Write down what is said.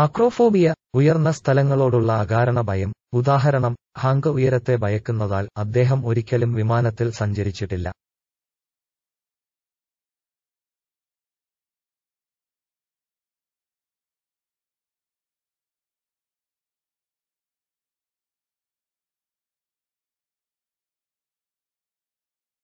acrophobia ഉയർന്ന സ്ഥലങ്ങളോടുള്ള അകാരണ ഭയം ഉദാഹരണം ഹാങ്ക് ഉയരത്തെ ഭയക്കുന്നതാൽ അദ്ദേഹം ഒരിക്കലും വിമാനത്തിൽ സഞ്ചരിച്ചിട്ടില്ല